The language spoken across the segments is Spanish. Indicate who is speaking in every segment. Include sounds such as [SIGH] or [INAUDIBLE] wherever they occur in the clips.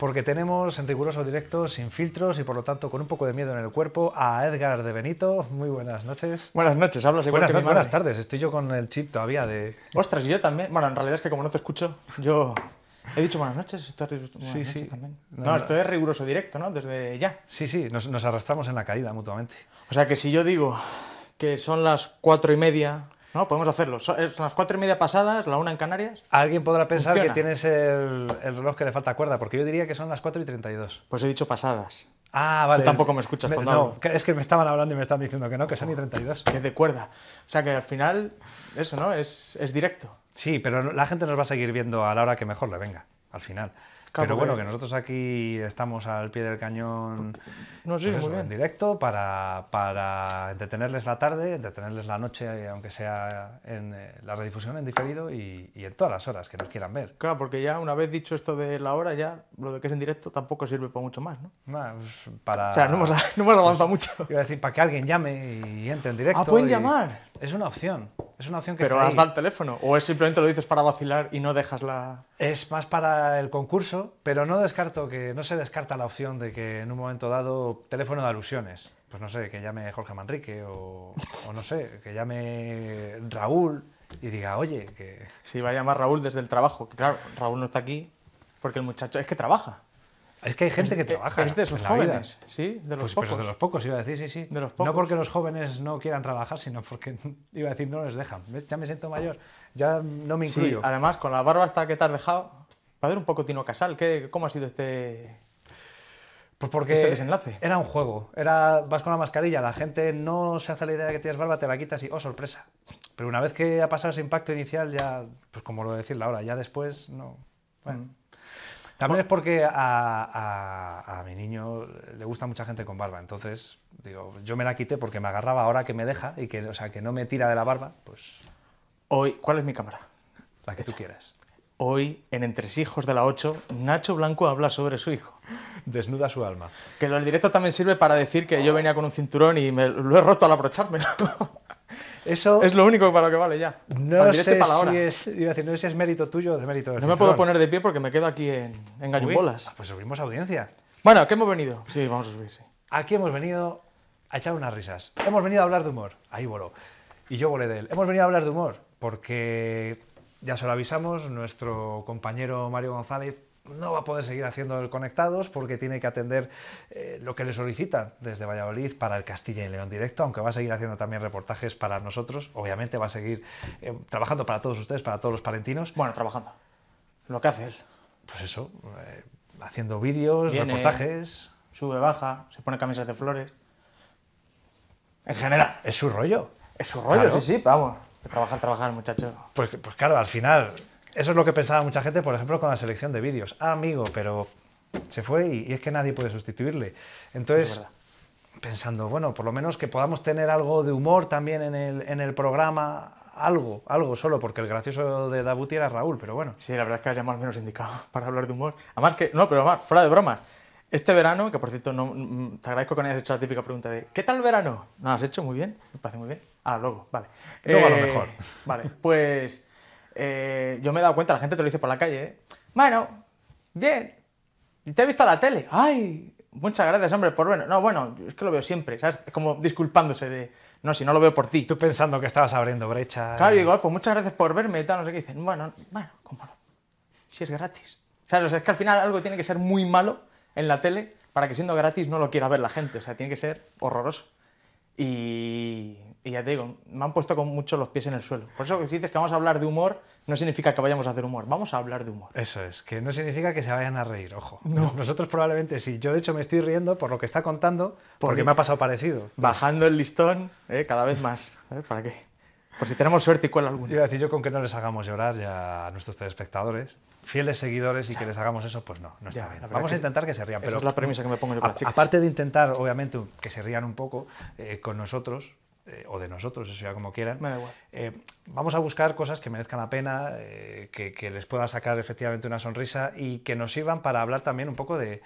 Speaker 1: porque tenemos en riguroso directo, sin filtros y por lo tanto con un poco de miedo en el cuerpo, a Edgar de Benito. Muy buenas noches.
Speaker 2: Buenas noches, hablas igual buenas que noches, Buenas
Speaker 1: tardes, estoy yo con el chip todavía de... Ostras, yo también. Bueno, en realidad es que como no te escucho, yo He dicho buenas noches, tú has dicho sí,
Speaker 2: sí. también. No, esto
Speaker 1: es riguroso directo, ¿no? Desde ya. Sí, sí, nos, nos, arrastramos en la caída mutuamente. O sea que si yo digo
Speaker 2: que son las cuatro y media no, podemos hacerlo. Son las cuatro y media pasadas, la una en Canarias.
Speaker 1: Alguien podrá pensar que tienes el, reloj que le falta cuerda, porque yo diría que son las cuatro y treinta y dos. Pues he dicho pasadas.
Speaker 2: Ah, vale. tampoco me escuchas No, es que me estaban
Speaker 1: hablando y me están diciendo que no, que son y 32. Que de cuerda. O sea que al final, eso, ¿no? Es, es directo. Sí, pero la gente nos va a seguir viendo a la hora que mejor le venga, al final. Pero bueno, que nosotros aquí estamos al pie del cañón pues, pues en directo para, para, entretenerles la tarde, entretenerles la noche, aunque sea en eh, la redifusión, en diferido y, en todas las horas que nos quieran ver. Claro, porque ya una vez dicho esto de la hora, ya lo
Speaker 2: de que es en directo tampoco sirve para mucho más, ¿no?
Speaker 1: Pues, para... O sea, no hemos, [LAUGHS]
Speaker 2: no avanzado mucho. Iba decir, para que alguien llame y entre en ah, directo. Ah, pueden llamar.
Speaker 1: Es una opción. Es una opción que Pero has dado el teléfono.
Speaker 2: ¿O es simplemente lo dices para vacilar y no dejas la.?
Speaker 1: Es más para el concurso, pero no descarto que. No se descarta la opción de que en un momento dado. Teléfono de alusiones. Pues no sé, que llame Jorge Manrique o, o no sé, que llame Raúl y diga,
Speaker 2: oye, que. Si va a llamar Raúl desde el trabajo. Claro, Raúl no está aquí porque el muchacho es que trabaja.
Speaker 1: Es que hay gente que trabaja. Es de esos jóvenes, sí, de los pues, pocos. Pero de los pocos, iba a decir, sí, sí. No porque los jóvenes no quieran trabajar, sino porque, [LAUGHS] iba a decir, no les dejan. Ya me siento mayor, ya no me incluyo. además, con la barba hasta que te has dejado, padre, un poco Tino Casal, ¿qué, ¿cómo ha sido este...? Pues porque este desenlace. era un juego, era vas con la mascarilla, la gente no se hace la idea de que tienes barba, te la quitas y oh sorpresa. Pero una vez que ha pasado ese impacto inicial ya, pues como lo de la hora, ya después no. Bueno. Mm. También es porque a, mi niño le gusta mucha gente con barba, entonces digo, yo me la quité porque me agarraba ahora que me deja y que, o sea, que no me tira de la barba, pues... Hoy, ¿cuál es
Speaker 2: mi cámara? La que tú quieras. Hoy, en hijos de la 8, Nacho Blanco habla sobre su hijo. Desnuda su alma. Que lo del directo también sirve para decir que yo venía con un cinturón y me lo he roto al abrochármelo. [LAUGHS] Eso es lo único para lo que vale ya. No sé, Si
Speaker 1: es, decir, no si es mérito tuyo o de mérito del No me puedo poner de pie porque me quedo aquí en, en ah, pues subimos audiencia. Bueno, ¿a qué hemos venido? Sí, vamos a subir, sí. Aquí hemos venido a echar unas risas. Hemos venido a hablar de humor. Ahí voló. Y yo volé de él. Hemos venido a hablar de humor porque, ya se lo avisamos, nuestro compañero Mario González no va a poder seguir haciendo el Conectados porque tiene que atender eh, lo que le solicitan desde Valladolid para el Castilla y León Directo, aunque va a seguir haciendo también reportajes para nosotros, obviamente va a seguir eh, trabajando para todos ustedes, para todos los palentinos. Bueno, trabajando. Lo que hace él. Pues eso, eh,
Speaker 2: haciendo vídeos, reportajes. Sube, baja, se pone camisas de flores.
Speaker 1: En general. Es su rollo. Es su rollo, sí, sí, vamos. Trabajar, trabajar, muchacho. Pues, pues claro, al final eso es lo que pensaba mucha gente, por ejemplo, con la selección de vídeos. Ah, amigo, pero se fue y, es que nadie puede sustituirle. Entonces, pensando, bueno, por lo menos que podamos tener algo de humor también en el, en el programa, algo, algo solo, porque el gracioso de Dabuti era Raúl, pero bueno. Sí, la verdad es que era más o menos indicado [LAUGHS] para hablar de humor. Además que, no, pero
Speaker 2: fuera de broma Este verano, que por cierto, no, mm, te agradezco que no hayas hecho la típica pregunta de ¿qué tal verano? No, has hecho muy bien, me parece muy bien. Ah, luego, vale. Luego a lo eh, mejor. Vale, pues eh, yo me he dado cuenta, la gente te lo dice por la calle, bueno, ¿eh? bien, te he visto la tele, ay, muchas gracias, hombre, por bueno, no, bueno, es que lo veo siempre, ¿sabes? Como disculpándose de, no, si no lo veo por ti. Tú pensando que estabas abriendo brecha. Claro, digo, ah, pues muchas gracias por verme tal, no sé qué, dicen, bueno, bueno, cómo no, si es gratis. O sea, es que al final algo tiene que ser muy malo en la tele para que siendo gratis no lo quiera ver la gente, o sea, tiene que ser horroroso. Y, ya te digo, me han puesto con mucho los pies en el suelo. Por eso que dices que vamos a hablar de
Speaker 1: humor, no significa que vayamos a hacer humor, vamos a hablar de humor. Eso es, que no significa que se vayan a reír, ojo. Nosotros probablemente sí. Yo de hecho me estoy riendo por lo que está contando, porque, me ha pasado parecido. Bajando el listón, ¿eh? cada vez más. ¿eh? ¿Para qué? Por si tenemos suerte y cuela alguna. decir yo con que no les hagamos llorar ya a nuestros telespectadores, fieles seguidores y que les hagamos eso, pues no, no está bien. Vamos a intentar que se rían. Esa pero es la premisa que me pongo yo para chicas. Aparte de intentar, obviamente, que se rían un poco eh, con nosotros, eh, o de nosotros, eso ya como quieran, eh, vamos a buscar cosas que merezcan la pena, que, les pueda sacar efectivamente una sonrisa y que nos sirvan para hablar también un poco de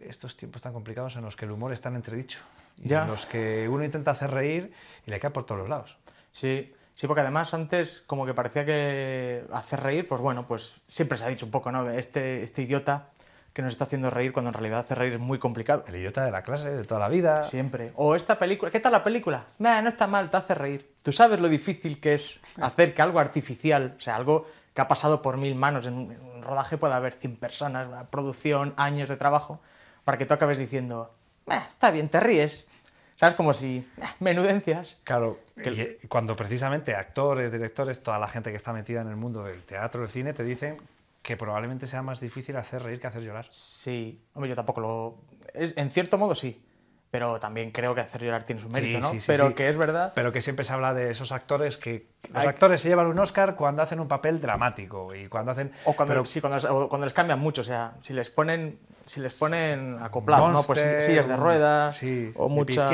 Speaker 1: estos tiempos tan complicados en los que el humor está tan entredicho. ya. En los que uno intenta hacer reír y le cae por todos los lados. Sí, Sí, porque además antes como que parecía
Speaker 2: que hacer reír, pues bueno, pues siempre se ha dicho un poco, ¿no? Este, este idiota que nos está haciendo reír cuando en realidad hacer reír es muy complicado. El idiota de la clase, de toda la vida. Siempre. O esta película, ¿qué tal la película? Nah, no está mal, te hace reír. Tú sabes lo difícil que es hacer que algo artificial, o sea, algo que ha pasado por mil manos, en un rodaje puede haber 100 personas, una producción, años de trabajo, para que tú acabes diciendo, está bien, te ríes. ¿Sabes? Como si, menudencias.
Speaker 1: Claro, eh, cuando precisamente actores, directores, toda la gente que está metida en el mundo del teatro, del cine, te dicen que probablemente sea más difícil hacer reír que hacer llorar. Sí, hombre, yo tampoco lo... en cierto modo sí, pero también creo que hacer llorar tiene su mérito, ¿no? Sí, sí, pero que es verdad... Pero que siempre se habla de esos actores que... Los actores se llevan un Oscar cuando hacen un papel dramático y cuando hacen... O cuando, cuando o cuando les cambian mucho, o sea, si les ponen
Speaker 2: si les ponen acoplados, ¿no? Pues sillas de ruedas sí, o muchas...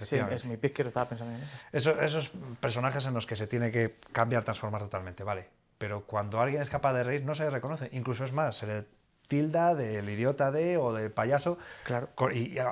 Speaker 2: es
Speaker 1: mi pizquierdo, estaba pensando en eso. Esos personajes en los que se tiene que cambiar, transformar totalmente, vale. Pero cuando alguien es capaz de reír, no se le reconoce. Incluso es más, se le tilda del idiota de o del payaso. Claro.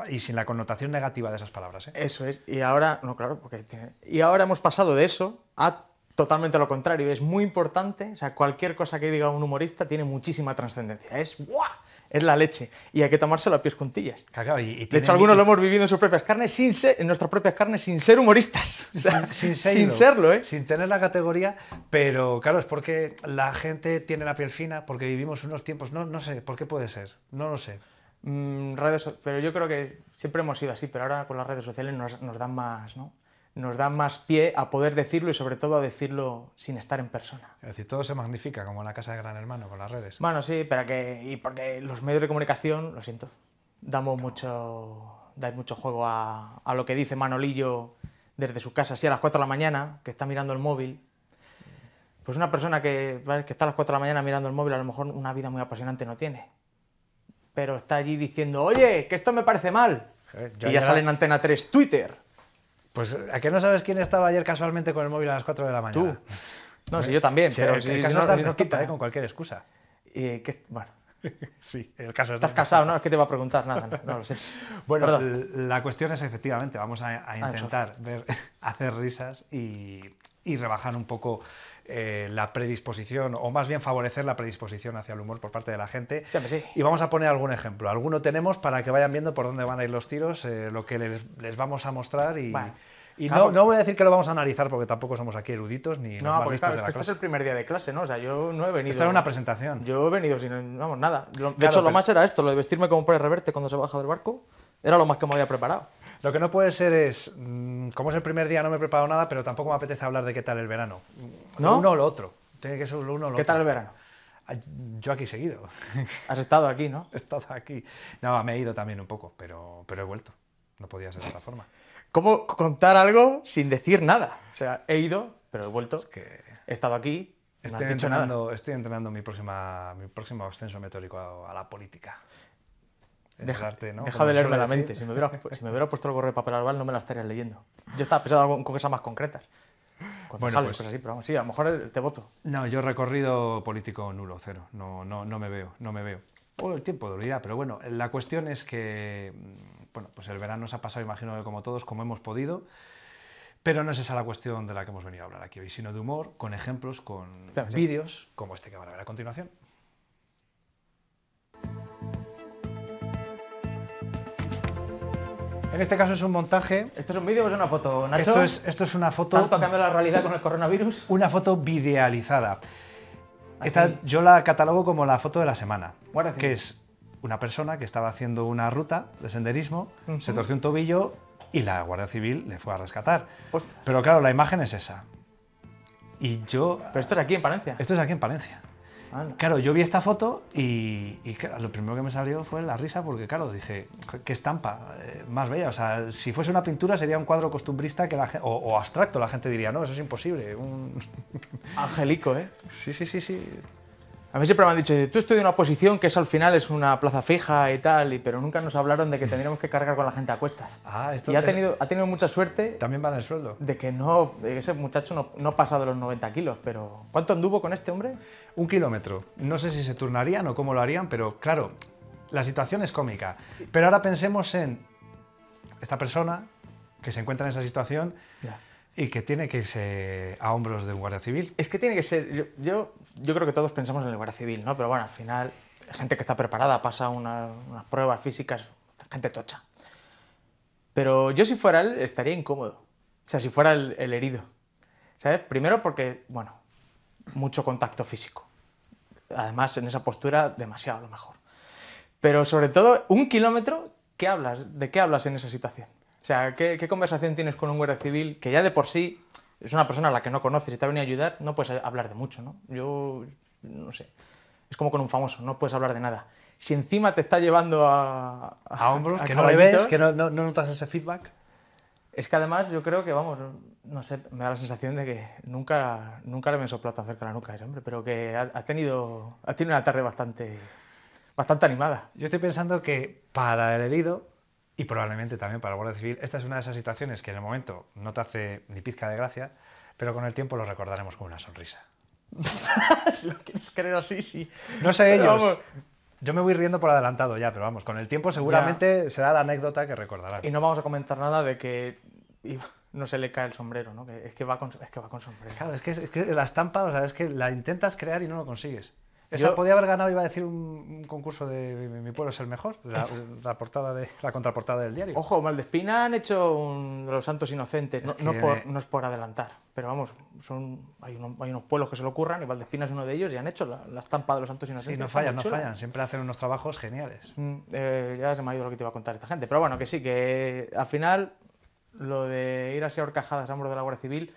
Speaker 1: Y, sin la connotación negativa de esas palabras. ¿eh? Eso es. Y ahora, no, claro, porque
Speaker 2: Y ahora hemos pasado de eso a totalmente lo contrario. Es muy importante. O sea, cualquier cosa que diga un humorista tiene muchísima trascendencia. Es ¡guau! es la leche y hay que tomárselo a pies juntillas. y, de hecho, algunos lo hemos vivido en sus propias carnes, sin ser, en nuestras propias carnes, sin ser humoristas. [LAUGHS] sin,
Speaker 1: serlo, sin, ¿eh? Sin tener la categoría, pero claro, es porque la gente tiene la piel fina, porque vivimos unos tiempos, no, no sé, ¿por qué puede ser? No lo
Speaker 2: sé. Mm, redes, pero yo creo que siempre hemos sido así, pero ahora con las redes sociales nos, nos dan más, ¿no? nos da más pie a poder decirlo y sobre todo a decirlo sin estar en persona. Es decir, todo se magnifica como en la casa de Gran Hermano con las redes. Bueno, sí, pero que y porque los medios de comunicación, lo siento, damos mucho dais mucho juego a, lo que dice Manolillo desde su casa, así a las 4 de la mañana, que está mirando el móvil. Pues una persona que, está a las 4 de la mañana mirando el móvil, a lo mejor una vida muy apasionante no tiene. Pero está allí diciendo, oye, que esto me parece mal.
Speaker 1: y ya, ya en Antena 3 Twitter. Pues, ¿a qué no sabes quién estaba ayer casualmente con el móvil a las 4 de la mañana? Tú. No, yo también, pero si, caso no, está con ¿eh? cualquier excusa. bueno. [LAUGHS] sí, el caso es Estás casado, no ¿Qué que te va a preguntar nada, no, lo sé. [LAUGHS] bueno, la cuestión es efectivamente, vamos a, ah, intentar [LAUGHS] hacer risas y rebajar un poco eh, la predisposición, o más bien favorecer la predisposición hacia el humor por parte de la gente. Y vamos a poner algún ejemplo. Alguno tenemos para que vayan viendo por dónde van a ir los tiros, eh, lo que les, vamos a mostrar y. no, voy a decir que lo vamos a analizar porque tampoco somos aquí eruditos ni no, porque Este es el primer día
Speaker 2: de clase, ¿no? O sea, yo no he venido. Esta era una presentación. Yo he venido sin nada. de hecho, lo más
Speaker 1: era esto, lo de vestirme como pere Reverte cuando se baja del barco. Era lo más que me había preparado. Lo que no puede ser es, mm, como es el primer día, no me he preparado nada, pero tampoco me apetece hablar de qué tal el verano. ¿No? Uno o lo otro. Tiene que ser uno o lo otro. ¿Qué tal el verano? Ah, yo aquí seguido. Has estado aquí, ¿no? [LAUGHS] He estado aquí. No, me he ido también un poco, pero, pero he vuelto. No podía ser de otra forma. ¿Cómo
Speaker 2: contar algo sin decir nada? O sea, he ido, pero he vuelto. que... He estado aquí.
Speaker 1: Estoy, no entrenando, estoy entrenando mi, próxima, mi próximo ascenso metódico a la política. Deja, ¿no? deja de leerme la mente. Si me, hubiera,
Speaker 2: puesto el gorro de papel no me la estarías leyendo. Yo estaba pensando en cosas más concretas. bueno, pues, así,
Speaker 1: pero sí, a lo mejor te voto. No, yo recorrido político nulo, cero. No, no, no me veo, no me veo. O el tiempo lo dirá, pero bueno, la cuestión es que, mm, bueno, pues el verano se ha pasado, imagino como todos, como hemos podido. Pero no es esa la cuestión de la que hemos venido a hablar aquí hoy, sino de humor, con ejemplos, con vídeos como este que van a ver a continuación. en este caso es un montaje. ¿Esto es un vídeo o es una foto, Nacho? Esto es, esto es una foto. ¿Tanto ha cambiado la realidad con el coronavirus? Una foto videalizada. ¿Ah, Esta yo la catalogo como la foto de la semana. que es una persona que estaba haciendo una ruta de senderismo, se torció un tobillo y la Guardia Civil le fue a rescatar. Pero claro, la imagen es esa. Y yo. Pero esto es aquí en Palencia. Esto es aquí en Palencia. Claro, yo vi esta foto y, lo primero que me salió fue la risa porque, claro, dije, qué estampa eh, más bella. O sea, si fuese una pintura sería un cuadro costumbrista que la o, o, abstracto, la gente diría, no, eso es imposible. Un... Angelico, ¿eh?
Speaker 2: Sí, sí, sí, sí. A mí siempre me han dicho, tú en una posición que es al final es una plaza fija y tal, y, pero nunca nos hablaron de que tendríamos que cargar con la gente a cuestas. Ah, esto y ha tenido, ha tenido mucha suerte. También van el sueldo. De que no, ese muchacho no, no ha pasado los 90 kilos, pero ¿cuánto anduvo
Speaker 1: con este hombre? Un kilómetro. No sé si se turnarían o cómo lo harían, pero claro, la situación es cómica. Pero ahora pensemos en esta persona que se encuentra en esa situación. Ya y que tiene que irse a hombros de un guardia civil. Es que tiene que ser,
Speaker 2: yo, yo, creo que todos pensamos en el guardia civil, ¿no? Pero bueno, al final, gente que está preparada pasa unas pruebas físicas, gente tocha. Pero yo si fuera él estaría incómodo. O sea, si fuera el, herido. ¿Sabes? Primero porque, bueno, mucho contacto físico. Además, en esa postura, demasiado a lo mejor. Pero sobre todo, un kilómetro, ¿qué hablas? ¿De qué hablas en esa situación? O sea, ¿qué, conversación tienes con un guardia civil que ya de por sí es una persona a la que no conoces y te ha venido a ayudar? No puedes hablar de mucho, ¿no? Yo no sé. Es como con un famoso, no puedes hablar de nada. Si encima te está
Speaker 1: llevando a... A, hombros, que no le ves, que no, no, notas ese feedback.
Speaker 2: Es que además yo creo que, vamos, no sé, me da la sensación de que nunca, nunca le me soplado tan cerca la nuca a ese
Speaker 1: hombre, pero que ha, ha, tenido, ha tenido una tarde bastante, bastante animada. Yo estoy pensando que para el herido y probablemente también para la Guardia Civil. Esta es una de esas situaciones que en el momento no te hace ni pizca de gracia, pero con el tiempo lo recordaremos con una sonrisa. [LAUGHS]
Speaker 2: si lo quieres creer así, sí. No sé ellos.
Speaker 1: Yo me voy riendo por adelantado ya, pero vamos, con el tiempo seguramente será la anécdota que recordará. Y no vamos a comentar nada de que no se le cae el sombrero, ¿no? es, que va con, es sombrero. Claro, es que, es que la estampa, o sea, es que la intentas crear y no lo consigues. Esa podía haber ganado, iba a decir, un, concurso de mi, pueblo es el mejor, [LAUGHS] la, portada de, la contraportada del diario. Ojo,
Speaker 2: Maldespina han hecho Los Santos Inocentes, no, es por adelantar, pero vamos, son, hay, unos pueblos que se lo ocurran y Valdespina es uno de ellos y han hecho la, estampa de Los Santos Inocentes. Sí, no fallan, no fallan,
Speaker 1: siempre hacen unos trabajos geniales. Mm,
Speaker 2: eh, ya se me ha ido lo que te iba a contar esta gente, pero bueno, que sí, que al final lo de ir así a horcajadas a hombros de la Guardia Civil,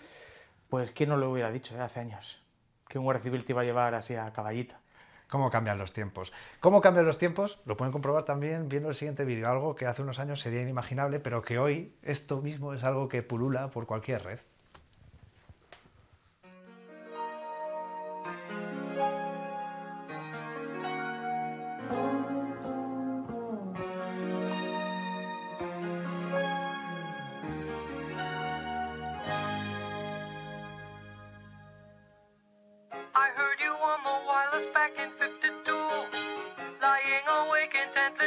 Speaker 2: pues quién no lo hubiera dicho eh, hace años, que un Guardia
Speaker 1: Civil te iba a llevar así a caballita cómo cambian los tiempos. ¿Cómo cambian los tiempos? Lo pueden comprobar también viendo el siguiente vídeo, algo que hace unos años sería inimaginable, pero que hoy esto mismo es algo que pulula por cualquier red.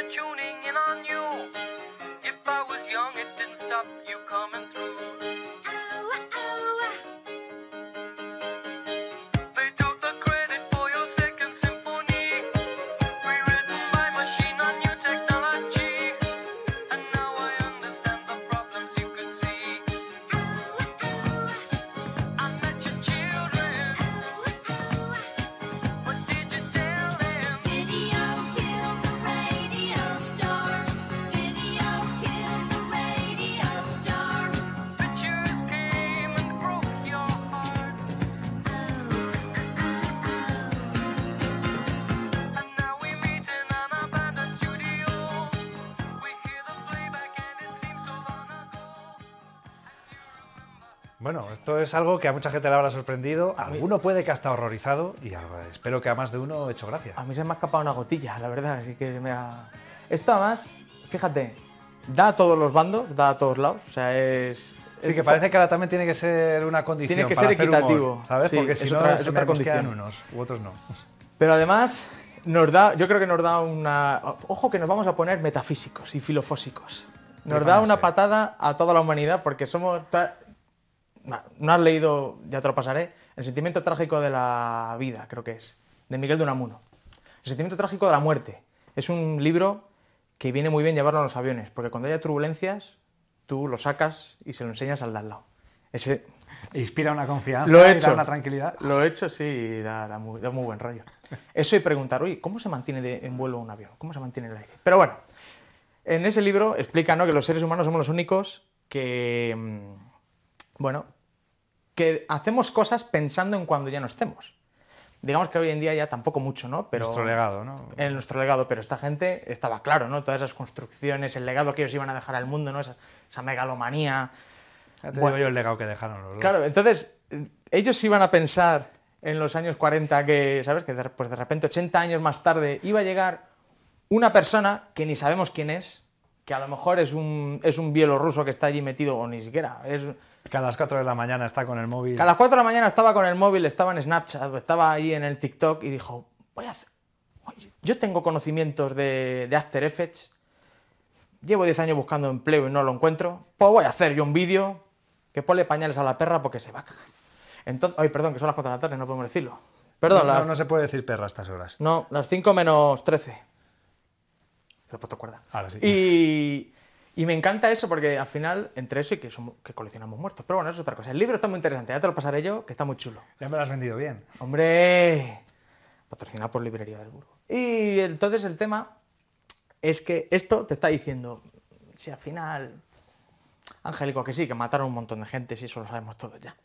Speaker 2: tuning in on you. If I was young, it didn't stop you.
Speaker 1: Bueno, esto es algo que a mucha gente le habrá sorprendido. A Alguno puede que hasta horrorizado y espero que a más de uno hecho gracia. A mí se me ha escapado una gotilla, la verdad. Así que me ha...
Speaker 2: Esto además, fíjate, da a todos los bandos, da a todos lados. O sea, es. Sí, que parece
Speaker 1: que ahora también tiene que
Speaker 2: ser una condición. Tiene que ser equitativo. ¿Sabes? Porque si no, otra, es otra condición.
Speaker 1: unos u otros no.
Speaker 2: Pero además, nos da, yo creo que nos da una. Ojo que nos vamos a poner metafísicos y filofósicos. Nos da una patada a toda la humanidad porque somos no has leído, ya te lo pasaré, El sentimiento trágico de la vida, creo que es, de Miguel de Unamuno. El sentimiento trágico de la muerte. Es un libro que viene muy bien llevarlo a los aviones, porque cuando haya turbulencias, tú lo sacas y se lo enseñas al de al lado. Ese... Inspira una confianza, lo he da una tranquilidad. Lo he hecho, sí, da, muy, buen rollo. Eso y preguntar, oye, ¿cómo se mantiene en vuelo un avión? ¿Cómo se mantiene el aire? Pero bueno, en ese libro explica que los seres humanos somos los únicos que, mm, bueno, que hacemos cosas pensando en cuando ya no estemos. Digamos que hoy en día ya tampoco mucho, ¿no? Pero nuestro legado, ¿no? En nuestro legado, pero esta gente estaba claro, ¿no? Todas esas construcciones, el legado que ellos iban a dejar al mundo, ¿no? Esa, esa megalomanía.
Speaker 1: te bueno, digo yo el legado que dejaron Claro,
Speaker 2: entonces ellos iban a pensar en los años 40 que, ¿sabes? Que de, pues de repente 80 años más tarde iba a llegar una persona que ni sabemos quién es, que a lo mejor es un, es un bielorruso que está allí metido o ni siquiera, es
Speaker 1: que a las 4 de la mañana está con el móvil. Que a las
Speaker 2: 4 de la mañana estaba con el móvil, estaba en Snapchat, estaba ahí en el TikTok y dijo, voy a hacer... yo tengo conocimientos de, After Effects, llevo 10 años buscando empleo y no lo encuentro, pues voy a hacer yo un vídeo que pone pañales a la perra porque se va a cagar. Entonces, ay, perdón, que son las 4 de la tarde, no podemos decirlo. Perdón, no, no, se puede decir
Speaker 1: perra a estas horas.
Speaker 2: No, las 5 menos 13. Lo he puesto cuerda. Ahora sí. Y... Y me encanta eso porque al final, entre eso y que, que coleccionamos muertos. Pero bueno, eso es otra cosa. El libro está muy interesante, ya te lo pasaré yo, que está muy chulo. Ya me lo has vendido bien. Hombre, patrocinado por Librería del Burgo. Y entonces el tema es que esto te está diciendo, si al final, Angélico, que sí, que mataron un montón de gente, si eso lo sabemos todos ya.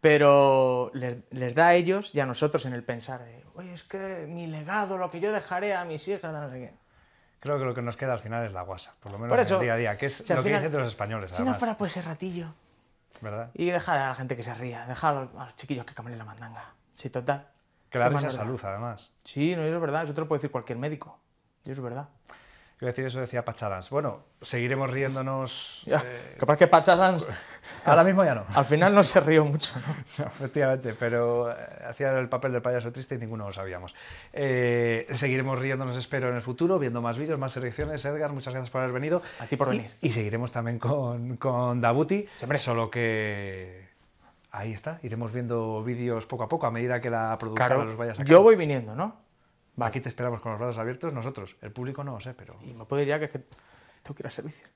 Speaker 2: Pero les, les da a ellos y a nosotros en
Speaker 1: el pensar de,
Speaker 2: oye, es que mi legado, lo que yo dejaré a mis hijas, no sé qué
Speaker 1: creo que lo que nos queda al final es la guasa, por lo menos en el día a día, que es lo que dicen los españoles. Si no fuera
Speaker 2: por ese ratillo. ¿Verdad? Y dejar a la gente que se ría, dejar a los chiquillos que caminen la mandanga. Sí, total.
Speaker 1: Que la salud, además. Sí, no, eso es verdad, eso te lo puede decir cualquier médico. Eso es verdad eso, decía Pachadans. Bueno, seguiremos riéndonos. Eh, capaz que Pachadans. Pues, [LAUGHS] ahora mismo ya no. Al final no se rió mucho. ¿no? [LAUGHS] efectivamente, pero eh, hacía el papel del payaso triste y ninguno lo sabíamos. Eh, seguiremos riéndonos, espero, en el futuro, viendo más vídeos, más selecciones. Edgar, muchas gracias por haber venido. Aquí por venir. Y, seguiremos también con, con Dabuti. Siempre. Solo que. Ahí está, iremos viendo vídeos poco a poco a medida que la productora los vaya sacando. Yo voy viniendo, ¿no? aquí te esperamos con los brazos abiertos nosotros. El público no, sé, pero... Y me podría que es que tengo que ir al servicio.